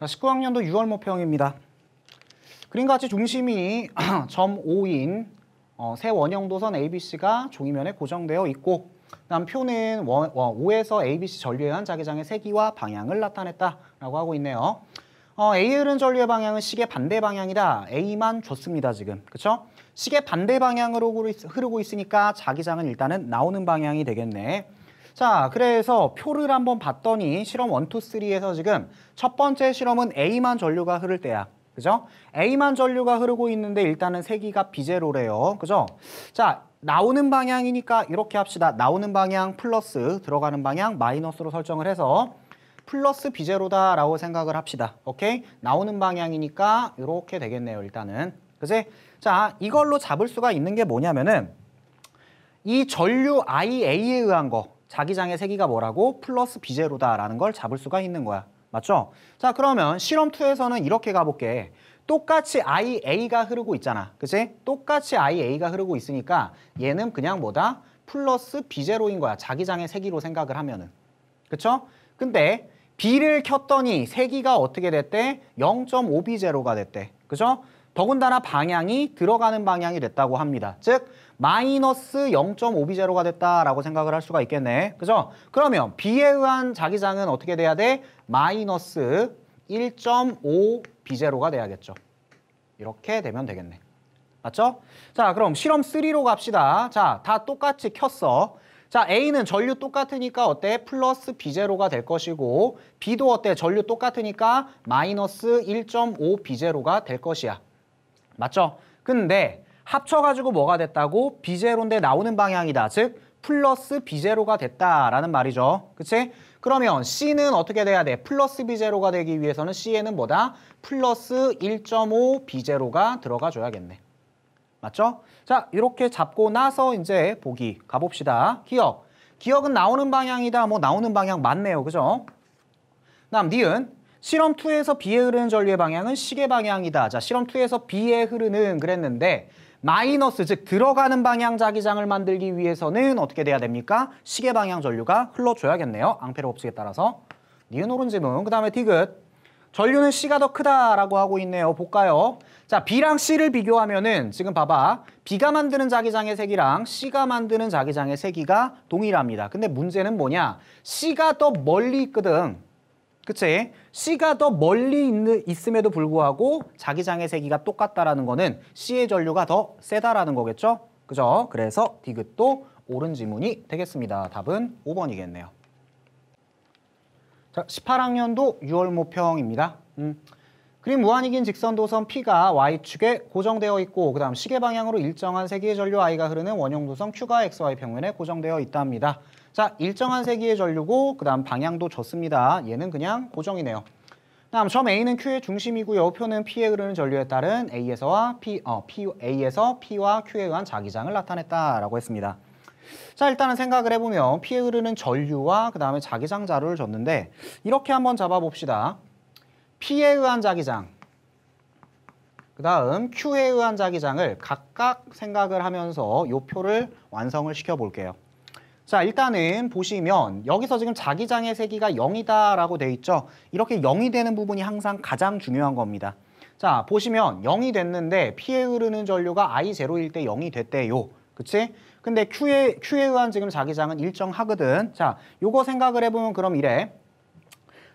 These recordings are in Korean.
자, 19학년도 6월 모평입니다. 그림 같이 중심이 점 5인 어, 세 원형 도선 ABC가 종이면에 고정되어 있고 다음 표는 원, 어, 5에서 ABC 전류에 한 자기장의 세기와 방향을 나타냈다라고 하고 있네요. 어, A에 흐른 전류의 방향은 시계 반대 방향이다. A만 줬습니다, 지금. 그쵸? 시계 반대 방향으로 흐르고 있으니까 자기장은 일단은 나오는 방향이 되겠네. 자, 그래서 표를 한번 봤더니 실험 1, 2, 3에서 지금 첫 번째 실험은 A만 전류가 흐를 때야. 그죠? A만 전류가 흐르고 있는데 일단은 세기가 비제로래요. 그죠? 자, 나오는 방향이니까 이렇게 합시다. 나오는 방향 플러스, 들어가는 방향 마이너스로 설정을 해서 플러스 비제로다라고 생각을 합시다. 오케이? 나오는 방향이니까 이렇게 되겠네요, 일단은. 그지? 자, 이걸로 잡을 수가 있는 게 뭐냐면은 이 전류 IA에 의한 거 자기장의 세기가 뭐라고? 플러스 B제로다라는 걸 잡을 수가 있는 거야. 맞죠? 자 그러면 실험 2에서는 이렇게 가볼게. 똑같이 IA가 흐르고 있잖아. 그치? 똑같이 IA가 흐르고 있으니까 얘는 그냥 뭐다? 플러스 B제로인 거야. 자기장의 세기로 생각을 하면은. 그쵸? 근데 B를 켰더니 세기가 어떻게 됐대? 0.5B 제로가 됐대. 그죠? 더군다나 방향이 들어가는 방향이 됐다고 합니다. 즉 마이너스 0.5비제로가 됐다라고 생각을 할 수가 있겠네. 그죠? 그러면 B에 의한 자기장은 어떻게 돼야 돼? 마이너스 1.5비제로가 돼야겠죠. 이렇게 되면 되겠네. 맞죠? 자, 그럼 실험 3로 갑시다. 자, 다 똑같이 켰어. 자, A는 전류 똑같으니까 어때? 플러스 B제로가 될 것이고 B도 어때? 전류 똑같으니까 마이너스 1.5B제로가 될 것이야. 맞죠? 근데 합쳐가지고 뭐가 됐다고? 비제로인데 나오는 방향이다. 즉 플러스 비제로가 됐다라는 말이죠. 그치? 그러면 C는 어떻게 돼야 돼? 플러스 비제로가 되기 위해서는 C에는 뭐다? 플러스 1.5 비제로가 들어가 줘야겠네. 맞죠? 자, 이렇게 잡고 나서 이제 보기 가봅시다. 기억. 기억은 나오는 방향이다. 뭐 나오는 방향 맞네요. 그죠? 다음 니은. 실험 2에서 B에 흐르는 전류의 방향은 시계 방향이다. 자, 실험 2에서 B에 흐르는 그랬는데 마이너스 즉 들어가는 방향 자기장을 만들기 위해서는 어떻게 돼야 됩니까? 시계 방향 전류가 흘러줘야겠네요. 앙페르 법칙에 따라서 니은 오른지문 그 다음에 디귿 전류는 C가 더 크다라고 하고 있네요. 볼까요? 자, B랑 C를 비교하면은 지금 봐봐. B가 만드는 자기장의 세기랑 C가 만드는 자기장의 세기가 동일합니다. 근데 문제는 뭐냐? C가 더 멀리 있거든. 그치? C가 더 멀리 있는, 있음에도 불구하고 자기장의 세기가 똑같다라는 거는 C의 전류가 더 세다라는 거겠죠? 그죠? 그래서 디귿도 옳은 지문이 되겠습니다. 답은 5번이겠네요. 자, 18학년도 6월 모평입니다. 음. 그림 무한이긴 직선 도선 P가 Y축에 고정되어 있고 그 다음 시계 방향으로 일정한 세기의 전류 I가 흐르는 원형 도선 Q가 XY 평면에 고정되어 있답니다. 자, 일정한 세기의 전류고 그다음 방향도 줬습니다. 얘는 그냥 고정이네요. 다음 점 A는 Q의 중심이고요. 표는 P에 흐르는 전류에 따른 A에서와 P, 어, P, A에서 P와 Q에 의한 자기장을 나타냈다라고 했습니다. 자 일단은 생각을 해보면 피에 흐르는 전류와 그 다음에 자기장 자료를 줬는데 이렇게 한번 잡아봅시다. P에 의한 자기장 그 다음 Q에 의한 자기장을 각각 생각을 하면서 요 표를 완성을 시켜볼게요. 자 일단은 보시면 여기서 지금 자기장의 세기가 0이다 라고 돼 있죠 이렇게 0이 되는 부분이 항상 가장 중요한 겁니다 자 보시면 0이 됐는데 P에 흐르는 전류가 I0일 때 0이 됐대요 그치? 근데 Q에, Q에 의한 지금 자기장은 일정하거든 자 요거 생각을 해보면 그럼 이래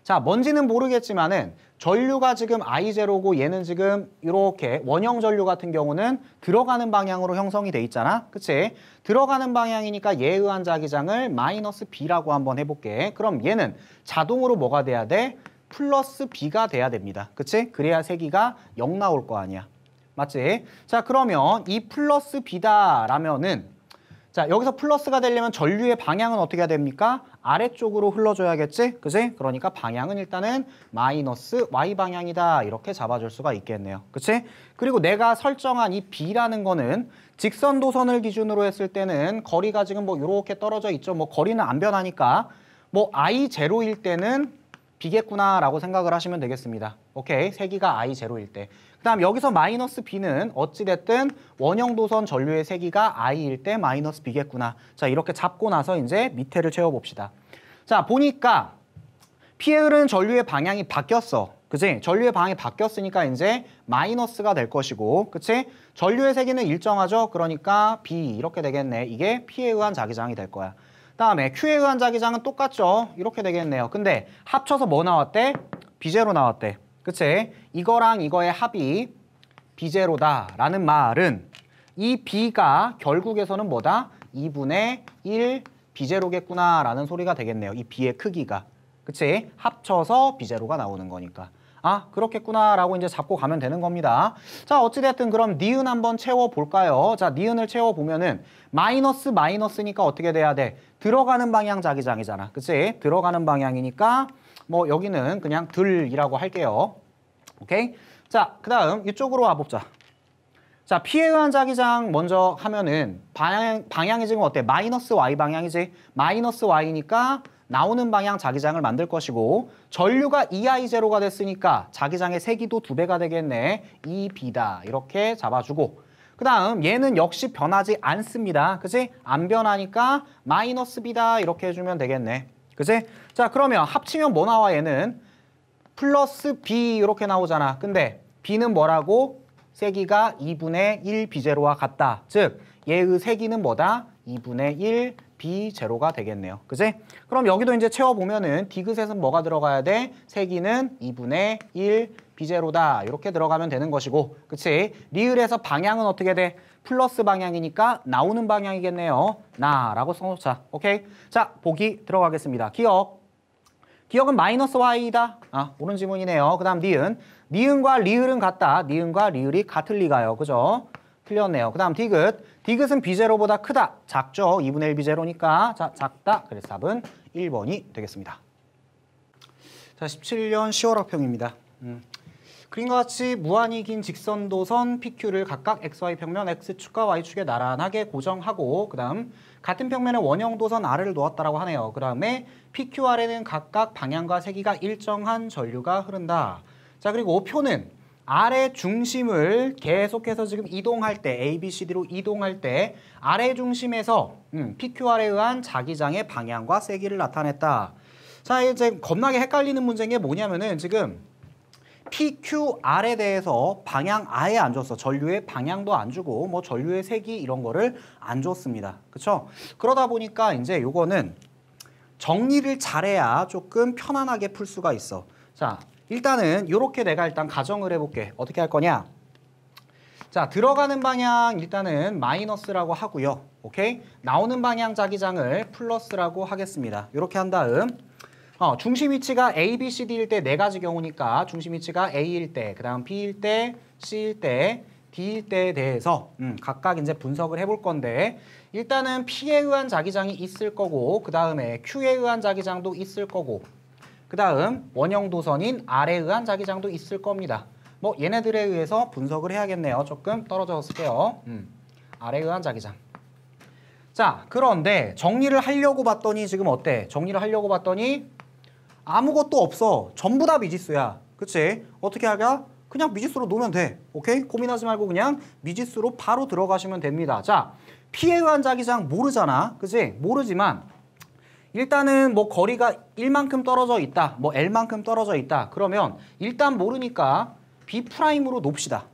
자, 뭔지는 모르겠지만은 전류가 지금 I0고 얘는 지금 이렇게 원형 전류 같은 경우는 들어가는 방향으로 형성이 돼 있잖아. 그치? 들어가는 방향이니까 얘에 의한 자기장을 마이너스 B라고 한번 해볼게. 그럼 얘는 자동으로 뭐가 돼야 돼? 플러스 B가 돼야 됩니다. 그치? 그래야 세기가 0 나올 거 아니야. 맞지? 자, 그러면 이 플러스 B다라면은 자 여기서 플러스가 되려면 전류의 방향은 어떻게 해야 됩니까? 아래쪽으로 흘러줘야겠지? 그치 그러니까 방향은 일단은 마이너스 y 방향이다 이렇게 잡아줄 수가 있겠네요. 그치? 그리고 내가 설정한 이 b라는 거는 직선 도선을 기준으로 했을 때는 거리가 지금 뭐 이렇게 떨어져 있죠. 뭐 거리는 안 변하니까 뭐 i 제로일 때는 b 겠구나라고 생각을 하시면 되겠습니다. 오케이, 세기가 i 제로일 때. 그다음 여기서 마이너스 b는 어찌됐든 원형 도선 전류의 세기가 i일 때 마이너스 b겠구나. 자 이렇게 잡고 나서 이제 밑에를 채워봅시다. 자 보니까 피에 흐르는 전류의 방향이 바뀌었어. 그치 전류의 방향이 바뀌었으니까 이제 마이너스가 될 것이고, 그치? 전류의 세기는 일정하죠? 그러니까 B 이렇게 되겠네. 이게 P에 의한 자기장이 될 거야. 다음에 Q에 의한 자기장은 똑같죠? 이렇게 되겠네요. 근데 합쳐서 뭐 나왔대? B 제로 나왔대. 그치? 이거랑 이거의 합이 b제로다라는 말은 이 b가 결국에서는 뭐다? 2분의 1 b제로겠구나라는 소리가 되겠네요. 이 b의 크기가. 그치? 합쳐서 b제로가 나오는 거니까. 아 그렇겠구나라고 이제 잡고 가면 되는 겁니다. 자 어찌됐든 그럼 니은 한번 채워볼까요? 자 니은을 채워보면은 마이너스 마이너스니까 어떻게 돼야 돼? 들어가는 방향 자기장이잖아. 그치? 들어가는 방향이니까 뭐 여기는 그냥 들이라고 할게요. 오케이? 자, 그 다음 이쪽으로 와봅자. 자, 피해 의한 자기장 먼저 하면은 방향, 방향이 지금 어때? 마이너스 y 방향이지? 마이너스 y니까 나오는 방향 자기장을 만들 것이고 전류가 2i0가 e 됐으니까 자기장의 세기도 두배가 되겠네. 2b다. E 이렇게 잡아주고 그 다음 얘는 역시 변하지 않습니다. 그치? 안 변하니까 마이너스 b다 이렇게 해주면 되겠네. 그치자 그러면 합치면 뭐 나와 얘는? 플러스 b 이렇게 나오잖아. 근데 b는 뭐라고? 세기가 2분의 1b0와 같다. 즉 얘의 세기는 뭐다? 2분의 1 B0가 되겠네요. 그치 그럼 여기도 이제 채워보면은 디귿에서 뭐가 들어가야 돼? 세기는 2분의 1 B0다. 이렇게 들어가면 되는 것이고. 그치? 리을에서 방향은 어떻게 돼? 플러스 방향이니까 나오는 방향이겠네요. 나라고 써놓자. 오케이? 자, 보기 들어가겠습니다. 기억. 기억은 마이너스 y이다. 아, 옳은 지문이네요. 그 다음 니은. 니은과 리을은 같다. 니은과 리을이 같을 리가요. 그죠? 틀렸네요. 그 다음 디귿. 디귿은 비제로보다 크다. 작죠? 2분의 1 비제로니까. 자, 작다. 그래서 답은 1번이 되겠습니다. 자, 17년 10월 학평입니다. 음. 그림과 같이 무한히 긴 직선도선 PQ를 각각 XY 평면 X축과 Y축에 나란하게 고정하고 그 다음 같은 평면에 원형도선 R을 놓았다라고 하네요. 그 다음에 p q 아래는 각각 방향과 세기가 일정한 전류가 흐른다. 자 그리고 표는 아래 중심을 계속해서 지금 이동할 때 A, B, C, D로 이동할 때 아래 중심에서 음, PQR에 의한 자기장의 방향과 세기를 나타냈다. 자 이제 겁나게 헷갈리는 문제인 게 뭐냐면은 지금 PQR에 대해서 방향 아예 안 줬어. 전류의 방향도 안 주고 뭐 전류의 색이 이런 거를 안 줬습니다. 그렇죠? 그러다 보니까 이제 요거는 정리를 잘해야 조금 편안하게 풀 수가 있어. 자, 일단은 요렇게 내가 일단 가정을 해볼게. 어떻게 할 거냐? 자, 들어가는 방향 일단은 마이너스라고 하고요. 오케이? 나오는 방향 자기장을 플러스라고 하겠습니다. 요렇게한 다음 어, 중심 위치가 A, B, C, D일 때 네 가지 경우니까 중심 위치가 A일 때, 그 다음 B일 때, C일 때, D일 때에 대해서 음, 각각 이제 분석을 해볼 건데 일단은 P에 의한 자기장이 있을 거고 그 다음에 Q에 의한 자기장도 있을 거고 그 다음 원형 도선인 R에 의한 자기장도 있을 겁니다. 뭐 얘네들에 의해서 분석을 해야겠네요. 조금 떨어졌을게요 음. R에 의한 자기장. 자 그런데 정리를 하려고 봤더니 지금 어때? 정리를 하려고 봤더니 아무것도 없어. 전부 다 미지수야. 그치? 어떻게 하냐? 그냥 미지수로 놓으면 돼. 오케이? 고민하지 말고 그냥 미지수로 바로 들어가시면 됩니다. 자, 피해 의한 자기장 모르잖아. 그치? 모르지만 일단은 뭐 거리가 1만큼 떨어져 있다. 뭐 L만큼 떨어져 있다. 그러면 일단 모르니까 B'으로 놉시다.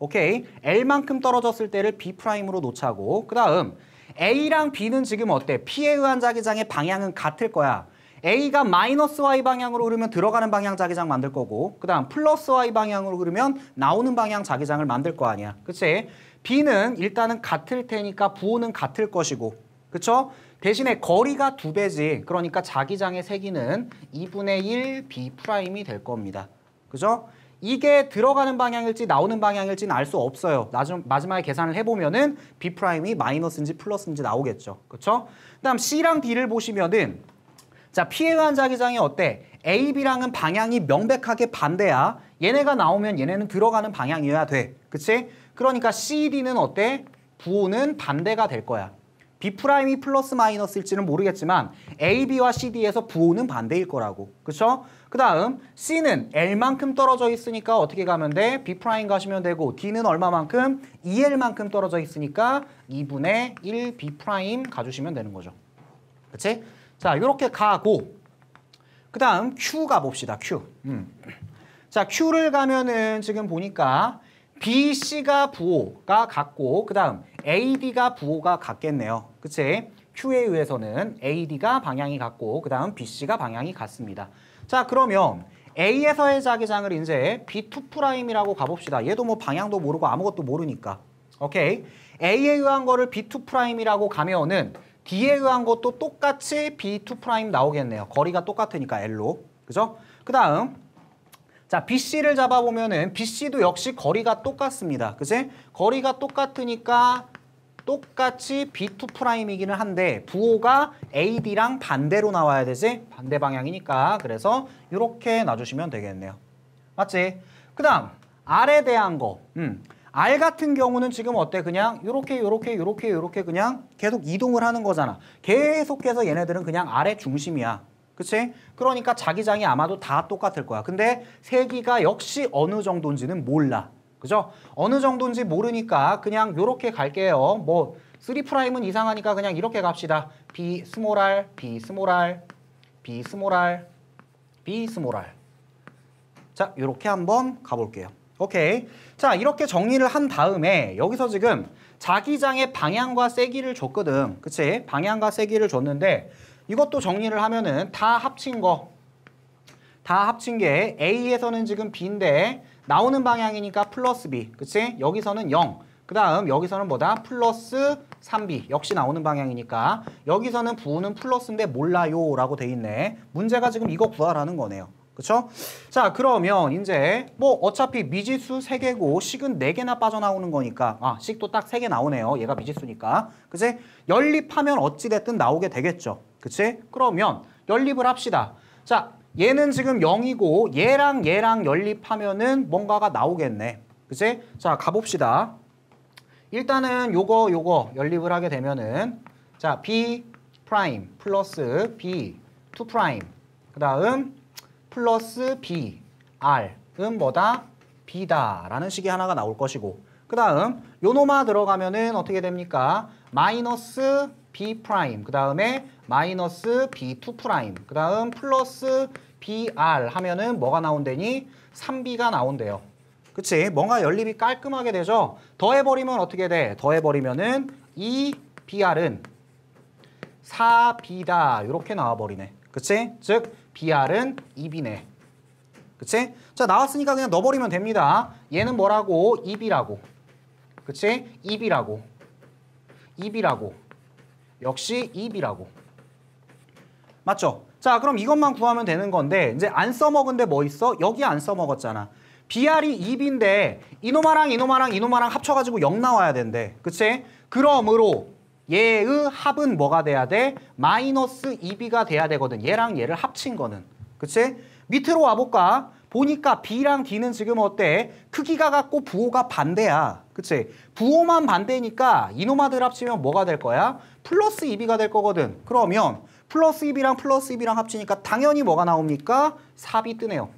오케이? L만큼 떨어졌을 때를 B'으로 놓자고. 그 다음 A랑 B는 지금 어때? P에 의한 자기장의 방향은 같을 거야. A가 마이너스 Y 방향으로 흐르면 들어가는 방향 자기장 만들 거고 그 다음 플러스 Y 방향으로 흐르면 나오는 방향 자기장을 만들 거 아니야. 그치? B는 일단은 같을 테니까 부호는 같을 것이고 그쵸? 대신에 거리가 두 배지. 그러니까 자기장의 세기는 2분의 1 B 프라임이 될 겁니다. 그죠? 이게 들어가는 방향일지 나오는 방향일지는 알 수 없어요. 나중, 마지막에 계산을 해보면은 B'이 마이너스인지 플러스인지 나오겠죠. 그쵸? 그 다음 C랑 D를 보시면은 자, 피해간 자기장이 어때? A, B랑은 방향이 명백하게 반대야. 얘네가 나오면 얘네는 들어가는 방향이어야 돼. 그치? 그러니까 C, D는 어때? 부호는 반대가 될 거야. B'이 플러스 마이너스일지는 모르겠지만 A, B와 C, D에서 부호는 반대일 거라고. 그쵸? 그 다음 C는 L만큼 떨어져 있으니까 어떻게 가면 돼? B' 가시면 되고 D는 얼마만큼? 2L만큼 e 떨어져 있으니까 2분의 1 B' 가주시면 되는 거죠. 그치? 자, 이렇게 가고 그 다음 Q 가봅시다. Q. 음. 자, Q를 가면은 지금 보니까 BC가 부호가 같고 그 다음 AD가 부호가 같겠네요. 그치? Q에 의해서는 AD가 방향이 같고 그 다음 BC가 방향이 같습니다. 자, 그러면 A에서의 자기장을 이제 B2'이라고 가봅시다. 얘도 뭐 방향도 모르고 아무것도 모르니까. 오케이? A에 의한 거를 B2'이라고 가면은 B에 의한 것도 똑같이 B2 프라임 나오겠네요. 거리가 똑같으니까 L로. 그죠? 그 다음 자 BC를 잡아보면은 BC도 역시 거리가 똑같습니다. 그지? 거리가 똑같으니까 똑같이 B2 프라임이기는 한데 부호가 AD랑 반대로 나와야 되지? 반대 방향이니까 그래서 이렇게 놔주시면 되겠네요. 맞지? 그 다음 R에 대한 거 음. 알 같은 경우는 지금 어때? 그냥 요렇게 요렇게 요렇게 요렇게 그냥 계속 이동을 하는 거잖아. 계속해서 얘네들은 그냥 아래 중심이야. 그치? 그러니까 자기장이 아마도 다 똑같을 거야. 근데 세기가 역시 어느 정도인지는 몰라. 그죠? 어느 정도인지 모르니까 그냥 요렇게 갈게요. 뭐 3프라임은 이상하니까 그냥 이렇게 갑시다. B 스몰 r, B 스몰 r, B 스몰 r, B 스몰 r. 자, 요렇게 한번 가볼게요. 오케이. 자, 이렇게 정리를 한 다음에 여기서 지금 자기장의 방향과 세기를 줬거든. 그치? 방향과 세기를 줬는데 이것도 정리를 하면은 다 합친 거. 다 합친 게 A에서는 지금 B인데 나오는 방향이니까 플러스 B. 그치? 여기서는 0. 그 다음 여기서는 뭐다? 플러스 3B. 역시 나오는 방향이니까. 여기서는 부호는 플러스인데 몰라요 라고 돼 있네. 문제가 지금 이거 구하라는 거네요. 그렇죠? 자, 그러면 이제 뭐 어차피 미지수 3개고 식은 4개나 빠져나오는 거니까 아, 식도 딱 3개 나오네요. 얘가 미지수니까. 그치? 연립하면 어찌 됐든 나오게 되겠죠. 그치? 그러면 연립을 합시다. 자, 얘는 지금 0이고 얘랑 얘랑 연립하면은 뭔가가 나오겠네. 그치? 자, 가봅시다. 일단은 요거 요거 연립을 하게 되면은 자, b 프라임 플러스 b 2 프라임 그 다음 플러스 B, R은 뭐다? B다 라는 식이 하나가 나올 것이고 그 다음 요놈아 들어가면은 어떻게 됩니까? 마이너스 B 프라임 그 다음에 마이너스 B2 프라임 그 다음 플러스 BR 하면은 뭐가 나온대니? 3B가 나온대요 그치? 뭔가 연립이 깔끔하게 되죠? 더해버리면 어떻게 돼? 더해버리면은 이 BR은 4B다 이렇게 나와버리네 그치? 즉 BR은 2B네. E 그치? 자 나왔으니까 그냥 넣어버리면 됩니다. 얘는 뭐라고? 2B라고. E 그치? 2B라고. E 2B라고. 역시 2B라고. 맞죠? 자 그럼 이것만 구하면 되는 건데 이제 안 써먹은데 뭐 있어? 여기 안 써먹었잖아. BR이 2B인데 이놈아랑 이놈아랑 이놈아랑 합쳐가지고 0 나와야 된대. 그치? 그러므로 얘의 합은 뭐가 돼야 돼? 마이너스 2b가 돼야 되거든. 얘랑 얘를 합친 거는. 그치? 밑으로 와볼까? 보니까 b랑 d는 지금 어때? 크기가 같고 부호가 반대야. 그치? 부호만 반대니까 이놈아들 합치면 뭐가 될 거야? 플러스 2b가 될 거거든. 그러면 플러스 2b랑 플러스 2b랑 합치니까 당연히 뭐가 나옵니까? 4b 뜨네요.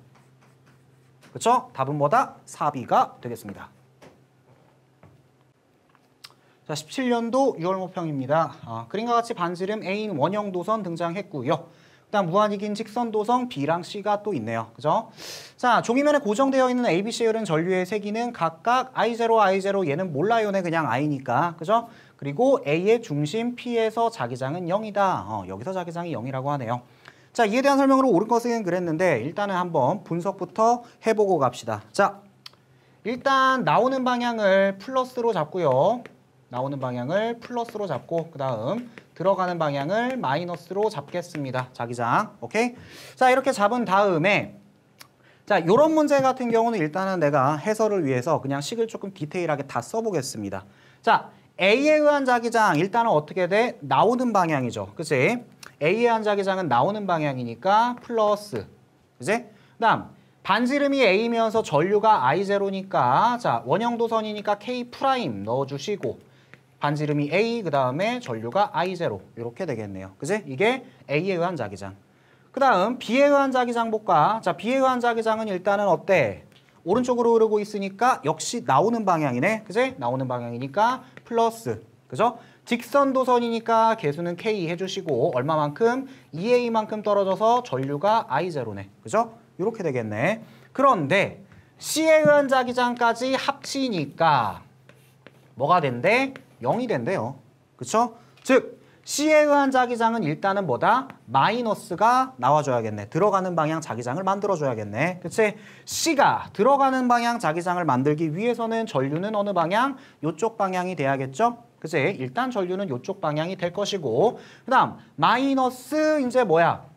그쵸 답은 뭐다? 4b가 되겠습니다. 자, 17년도 6월 모평입니다. 아, 그림과 같이 반지름 A인 원형 도선 등장했고요. 일단 무한이긴 직선 도성 B랑 C가 또 있네요. 그죠? 자, 종이면에 고정되어 있는 A, B, C 열은 전류의 세기는 각각 I0, I0, 얘는 몰라요. 네, 그냥 I니까. 그죠? 그리고 A의 중심 P에서 자기장은 0이다. 어, 여기서 자기장이 0이라고 하네요. 자, 이에 대한 설명으로 옳은 것은 그랬는데 일단은 한번 분석부터 해보고 갑시다. 자, 일단 나오는 방향을 플러스로 잡고요. 나오는 방향을 플러스로 잡고 그 다음 들어가는 방향을 마이너스로 잡겠습니다. 자기장. 오케이? 자, 이렇게 잡은 다음에 자, 요런 문제 같은 경우는 일단은 내가 해설을 위해서 그냥 식을 조금 디테일하게 다 써보겠습니다. 자, A에 의한 자기장 일단은 어떻게 돼? 나오는 방향이죠. 그치? A에 의한 자기장은 나오는 방향이니까 플러스. 그치? 그 다음 반지름이 A면서 전류가 I0니까 자 원형 도선이니까 K' 프라임 넣어주시고 반지름이 A 그 다음에 전류가 I0 이렇게 되겠네요. 그지? 이게 A에 의한 자기장. 그 다음 B에 의한 자기장 볼까? 자 B에 의한 자기장은 일단은 어때? 오른쪽으로 흐르고 있으니까 역시 나오는 방향이네. 그지? 나오는 방향이니까 플러스. 그죠? 직선 도선이니까 개수는 K 해주시고 얼마만큼? 2A만큼 e 떨어져서 전류가 I0네. 그죠? 이렇게 되겠네. 그런데 C에 의한 자기장까지 합치니까 뭐가 된대? 0이 된대요. 그렇죠? 즉 C에 의한 자기장은 일단은 뭐다? 마이너스가 나와줘야겠네. 들어가는 방향 자기장을 만들어줘야겠네. 그치? C가 들어가는 방향 자기장을 만들기 위해서는 전류는 어느 방향? 이쪽 방향이 돼야겠죠? 그치? 일단 전류는 이쪽 방향이 될 것이고 그 다음 마이너스 이제 뭐야?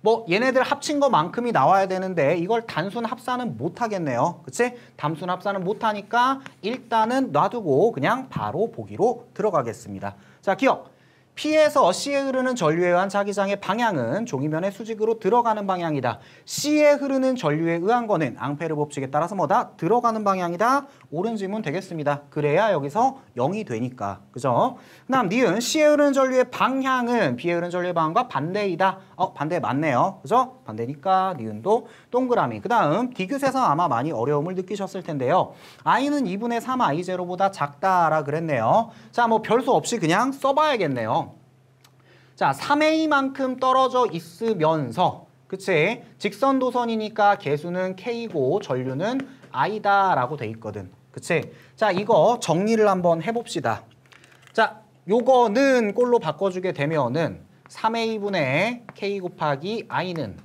뭐 얘네들 합친 것만큼이 나와야 되는데 이걸 단순 합산은 못 하겠네요. 그치? 단순 합산은 못 하니까 일단은 놔두고 그냥 바로 보기로 들어가겠습니다. 자, 기억. P에서 C에 흐르는 전류에 의한 자기장의 방향은 종이면의 수직으로 들어가는 방향이다. C에 흐르는 전류에 의한 거는 앙페르 법칙에 따라서 뭐다? 들어가는 방향이다. 옳은 질문 되겠습니다. 그래야 여기서 0이 되니까. 그죠? 그 다음 니은 C에 흐르는 전류의 방향은 B에 흐르는 전류의 방향과 반대이다. 어, 반대 맞네요. 그죠? 반대니까 니은도 동그라미. 그 다음 디귿에서 아마 많이 어려움을 느끼셨을 텐데요. i는 2분의 3i0보다 작다라 그랬네요. 자, 뭐 별수 없이 그냥 써봐야겠네요. 자, 3a만큼 떨어져 있으면서 그치? 직선 도선이니까 개수는 k고 전류는 i다 라고 돼 있거든. 그치? 자, 이거 정리를 한번 해봅시다. 자, 요거는 꼴로 바꿔주게 되면은 3a분의 k 곱하기 i는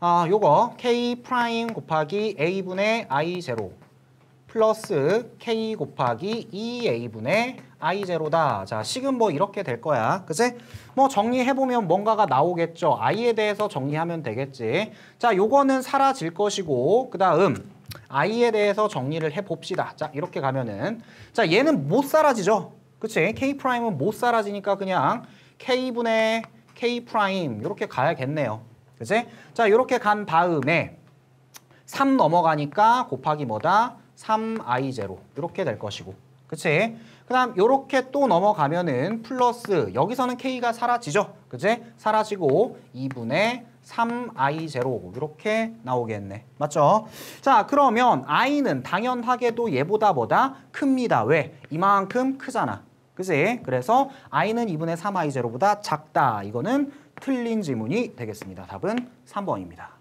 아, 요거 k 프라임 곱하기 a분의 i 제로 플러스 k 곱하기 2a분의 e i 제로다. 자, 식은 뭐 이렇게 될 거야. 그치? 뭐 정리해보면 뭔가가 나오겠죠. i에 대해서 정리하면 되겠지. 자, 요거는 사라질 것이고 그 다음 i에 대해서 정리를 해봅시다. 자, 이렇게 가면은 자, 얘는 못 사라지죠. 그치? K 프라임은 못 사라지니까 그냥 K분의 K 프라임 이렇게 가야겠네요. 그치? 자, 이렇게 간 다음에 3 넘어가니까 곱하기 뭐다? 3i0 이렇게 될 것이고. 그치? 그 다음 이렇게 또 넘어가면은 플러스 여기서는 K가 사라지죠. 그치? 사라지고 2분의 3i0 이렇게 나오겠네. 맞죠? 자 그러면 i는 당연하게도 얘보다 보다 큽니다. 왜? 이만큼 크잖아. 그지? 그래서 i는 2분의 3i 제로보다 작다. 이거는 틀린 지문이 되겠습니다. 답은 3번입니다.